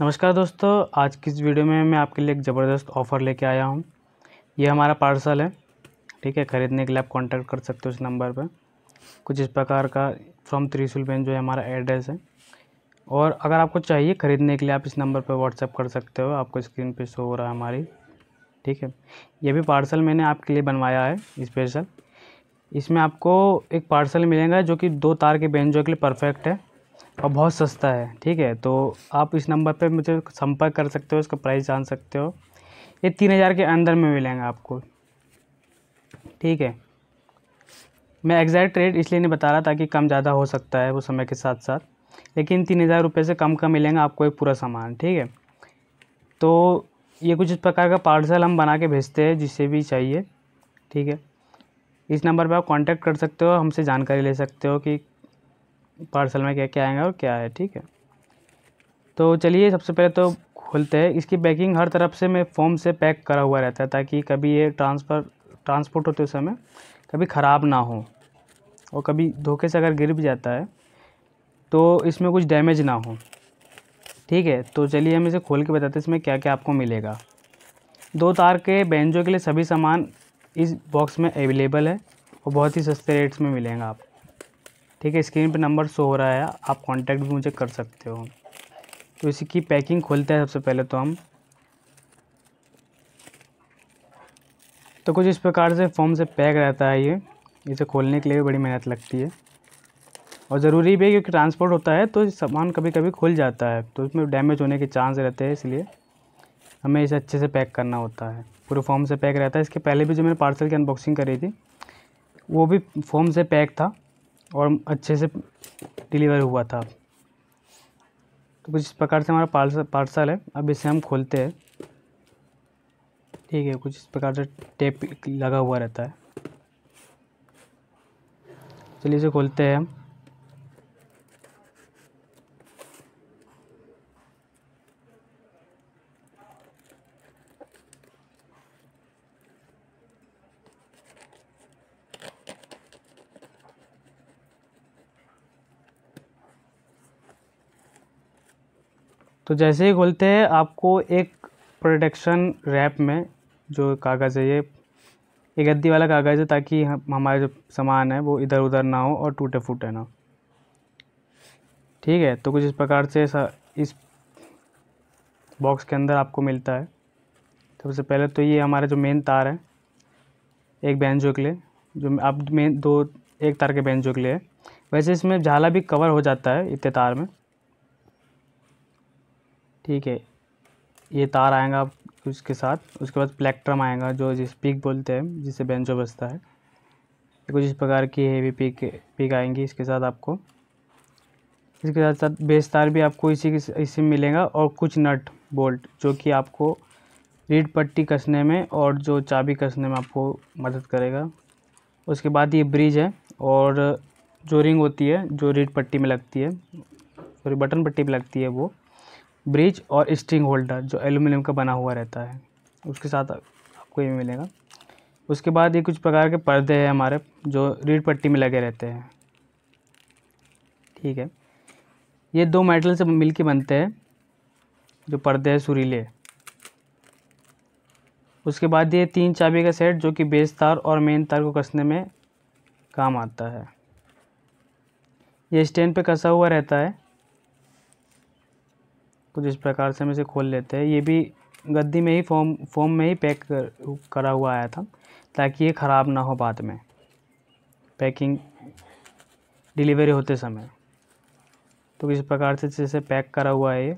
नमस्कार दोस्तों आज की इस वीडियो में मैं आपके लिए एक ज़बरदस्त ऑफ़र लेके आया हूँ ये हमारा पार्सल है ठीक है ख़रीदने के लिए आप कांटेक्ट कर सकते हो इस नंबर पर कुछ इस प्रकार का फ्रॉम त्रिशूल पेन जो है हमारा एड्रेस है और अगर आपको चाहिए ख़रीदने के लिए आप इस नंबर पर व्हाट्सअप कर सकते हो आपको स्क्रीन पर शो हो रहा है हमारी ठीक है ये भी पार्सल मैंने आपके लिए बनवाया है स्पेशल इसमें आपको एक पार्सल मिलेगा जो कि दो तार के बेंचों के लिए परफेक्ट है और बहुत सस्ता है ठीक है तो आप इस नंबर पे मुझे संपर्क कर सकते हो इसका प्राइस जान सकते हो ये तीन हज़ार के अंदर में मिलेंगे आपको ठीक है मैं एग्जैक्ट रेट इसलिए नहीं बता रहा ताकि कम ज़्यादा हो सकता है वो समय के साथ साथ लेकिन तीन हज़ार रुपये से कम का मिलेंगे आपको एक पूरा सामान ठीक है तो ये कुछ इस प्रकार का पार्सल हम बना के भेजते हैं जिसे भी चाहिए ठीक है इस नंबर पर आप कॉन्टैक्ट कर सकते हो हमसे जानकारी ले सकते हो कि पार्सल में क्या क्या आएगा और क्या है ठीक है तो चलिए सबसे पहले तो खोलते हैं इसकी पैकिंग हर तरफ से मैं फोम से पैक करा हुआ रहता है ताकि कभी ये ट्रांसफ़र ट्रांसपोर्ट होते समय कभी ख़राब ना हो और कभी धोखे से अगर गिर भी जाता है तो इसमें कुछ डैमेज ना हो ठीक है तो चलिए हम इसे खोल के बताते हैं इसमें क्या क्या आपको मिलेगा दो तार के बैंजों के लिए सभी सामान इस बॉक्स में अवेलेबल है और बहुत ही सस्ते रेट्स में मिलेंगे आपको ठीक है स्क्रीन पे नंबर शो हो रहा है आप कांटेक्ट भी मुझे कर सकते हो तो इसकी पैकिंग खोलते हैं सबसे पहले तो हम तो कुछ इस प्रकार से फॉर्म से पैक रहता है ये इसे खोलने के लिए बड़ी मेहनत लगती है और ज़रूरी भी है क्योंकि ट्रांसपोर्ट होता है तो सामान कभी कभी खुल जाता है तो उसमें डैमेज होने के चांस रहते हैं इसलिए हमें इसे अच्छे से पैक करना होता है पूरे फॉर्म से पैक रहता है इसके पहले भी जो मैंने पार्सल की अनबॉक्सिंग करी थी वो भी फॉर्म से पैक था और अच्छे से डिलीवर हुआ था तो कुछ इस प्रकार से हमारा पार्सल पार्सल है अब इसे हम खोलते हैं ठीक है कुछ इस प्रकार से टेप लगा हुआ रहता है चलिए इसे खोलते हैं हम तो जैसे ही खोलते हैं आपको एक प्रोटेक्शन रैप में जो कागज़ है ये एक गद्दी वाला कागज़ है ताकि हम हमारा जो सामान है वो इधर उधर ना हो और टूटे फूटे ना हो ठीक है तो कुछ इस प्रकार से इस बॉक्स के अंदर आपको मिलता है सबसे पहले तो ये हमारे जो मेन तार है एक बैंजो के लिए जो आप मेन दो एक तार के बैंजो के लिए है वैसे इसमें झाला भी कवर हो जाता है इतने तार में ठीक है ये तार आएगा उसके साथ उसके बाद प्लेक्ट्रम आएगा जो जिस पिक बोलते हैं जिससे बेंचो बजता है कुछ इस प्रकार की हेवी पिक पिक आएंगी इसके साथ आपको इसके साथ साथ बेस तार भी आपको इसी के इसी में मिलेगा और कुछ नट बोल्ट जो कि आपको रीड पट्टी कसने में और जो चाबी कसने में आपको मदद करेगा उसके बाद ये ब्रिज है और जो रिंग होती है जो रीड पट्टी में लगती है सॉरी बटन पट्टी में लगती है वो ब्रिज और स्ट्रिंग होल्डर जो एलुमिनियम का बना हुआ रहता है उसके साथ आपको ये मिलेगा उसके बाद ये कुछ प्रकार के पर्दे हैं हमारे जो रीढ़ पट्टी में लगे रहते हैं ठीक है ये दो मेटल से मिलके बनते हैं जो पर्दे हैं सुरीले उसके बाद ये तीन चाबी का सेट जो कि बेस तार और मेन तार को कसने में काम आता है ये स्टैंड पे कसा हुआ रहता है कुछ इस प्रकार से हम इसे खोल लेते हैं ये भी गद्दी में ही फोम फोम में ही पैक कर, करा हुआ आया था ताकि ये ख़राब ना हो बाद में पैकिंग डिलीवरी होते समय तो इस प्रकार से जैसे पैक करा हुआ है ये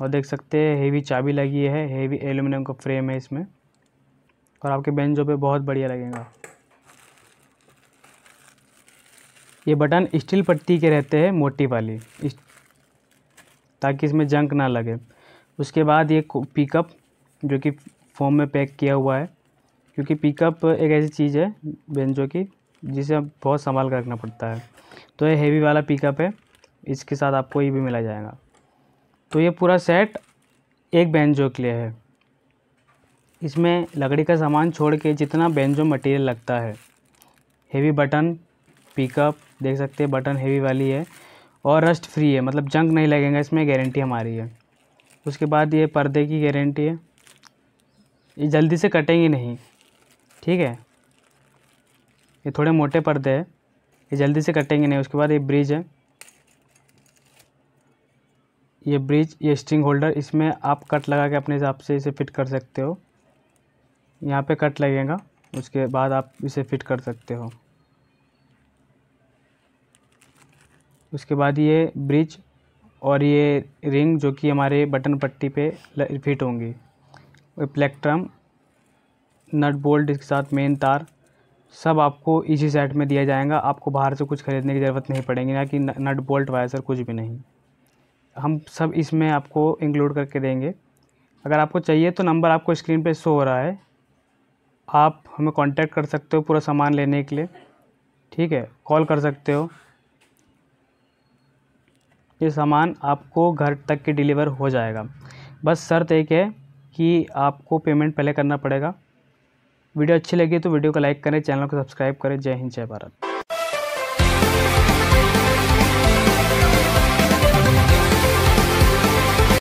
और देख सकते हैं हेवी चाबी लगी है हेवी एल्यूमिनियम का फ्रेम है इसमें और आपके बेंचों पे बहुत बढ़िया लगेगा ये बटन स्टील पट्टी के रहते हैं मोटी वाली ताकि इसमें जंक ना लगे उसके बाद ये पिकअप जो कि फॉर्म में पैक किया हुआ है क्योंकि पिकअप एक ऐसी चीज़ है बेन जो कि जिसे आप बहुत संभाल कर रखना पड़ता है तो ये हेवी वाला पिकअप है इसके साथ आपको ये भी मिला जाएगा तो ये पूरा सेट एक बेंजो के लिए है इसमें लकड़ी का सामान छोड़ के जितना बेंजो मटेरियल लगता है हेवी बटन पिकअप देख सकते हैं बटन हेवी वाली है और रस्ट फ्री है मतलब जंग नहीं लगेगा इसमें गारंटी हमारी है उसके बाद ये पर्दे की गारंटी है ये जल्दी से कटेंगे नहीं ठीक है ये थोड़े मोटे पर्दे हैं ये जल्दी से कटेंगे नहीं उसके बाद ये ब्रिज है ये ब्रिज ये स्ट्रिंग होल्डर इसमें आप कट लगा के अपने हिसाब से इसे फिट कर सकते हो यहाँ पे कट लगेगा उसके बाद आप इसे फिट कर सकते हो उसके बाद ये ब्रिज और ये रिंग जो कि हमारे बटन पट्टी पे फिट होंगी प्लेक्ट्रम नट बोल्ट इसके साथ मेन तार सब आपको इसी सेट में दिया जाएगा आपको बाहर से कुछ ख़रीदने की ज़रूरत नहीं पड़ेगी ना कि नट बोल्ट वायसर कुछ भी नहीं हम सब इसमें आपको इंक्लूड करके देंगे अगर आपको चाहिए तो नंबर आपको स्क्रीन पे शो हो रहा है आप हमें कांटेक्ट कर सकते हो पूरा सामान लेने के लिए ठीक है कॉल कर सकते हो ये सामान आपको घर तक के डिलीवर हो जाएगा बस शर्त एक है कि आपको पेमेंट पहले करना पड़ेगा वीडियो अच्छी लगी तो वीडियो को लाइक करें चैनल को सब्सक्राइब करें जय हिंद जय भारत